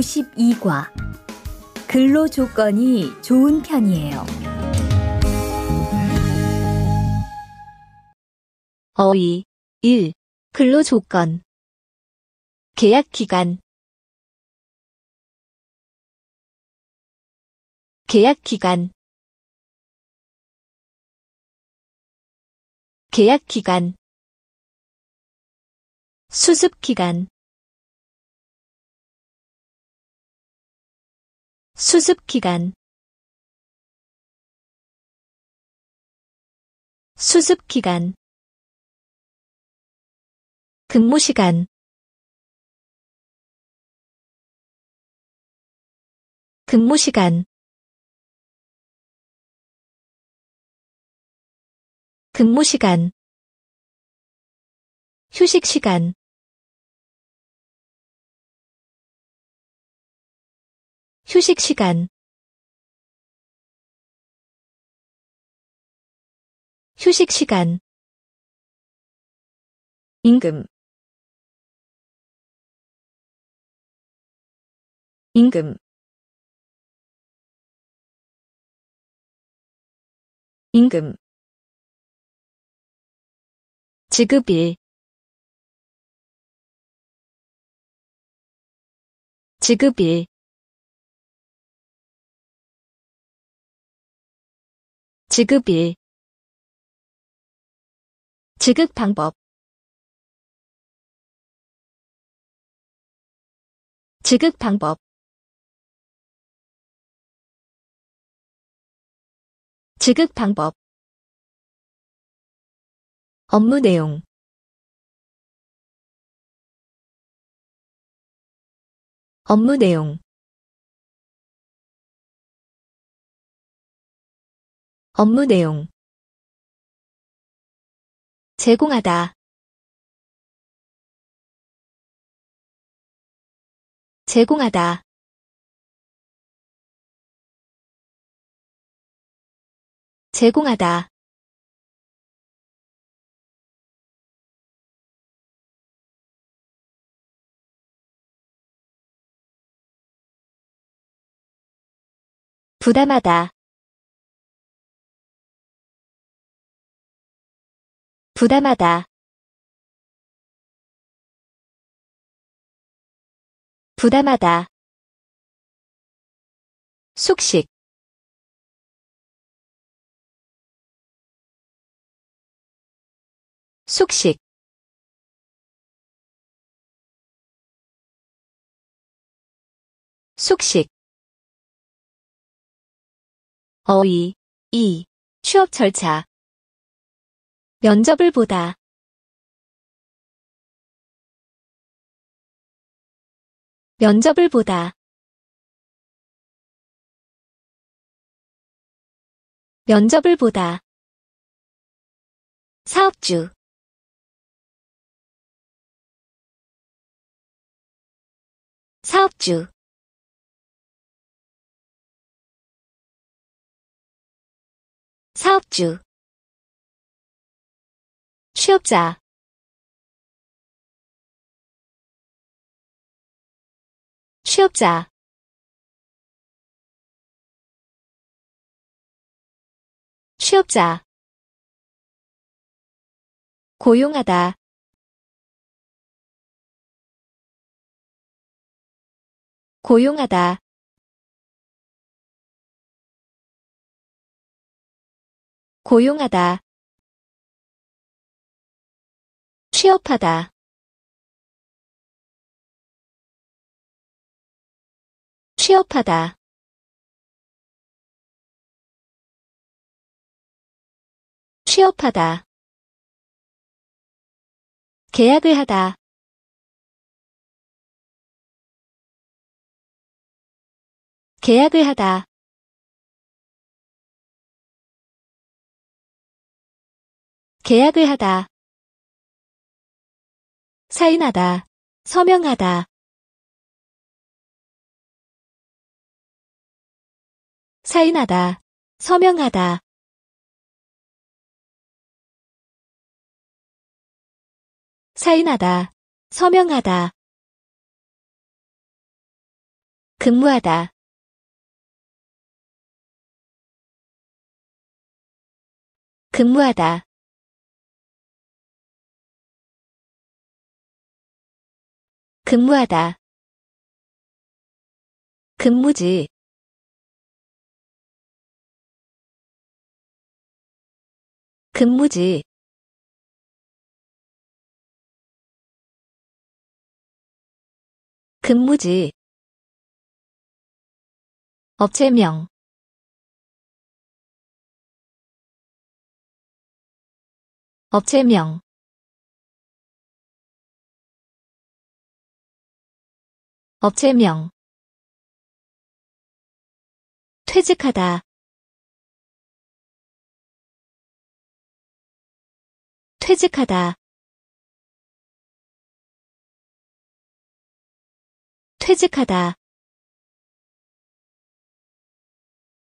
52과 근로 조건이 좋은 편이에요. 어휘 1. 근로 조건 계약 기간 계약 기간 계약 기간 수습 기간 수습 기간 수습 기간 근무 시간 근무 시간 근무 시간 휴식 시간 휴식 시간 휴식 시간 임금 임금 임금 지급일 지급일 지급 일 지급 방법 지급 방법 지급 방법 업무 내용 업무 내용 업무 내용 제공하다 제공하다 제공하다 부담하다 부담하다 부담하다 숙식 숙식 숙식 어이 이 취업 절차 면접을 보다. 면접을 보다. 면접을 보다. 사업주. 사업주. 사업주. 취업자 취업자 취업자 고용하다 고용하다 고용하다 취업하다. 취업하다. 취업하다. 계약을 하다. 계약을 하다. 계약을 하다. 사인하다, 서명하다. 사인하다, 서명하다. 사인하다, 서명하다. 근무하다. 근무하다. 근무하다 근무지 근무지 근무지 업체명 업체명 업체명 퇴직하다 퇴직하다 퇴직하다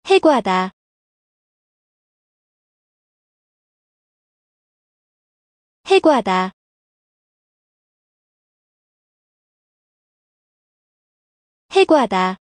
해고하다 해고하다 해고하다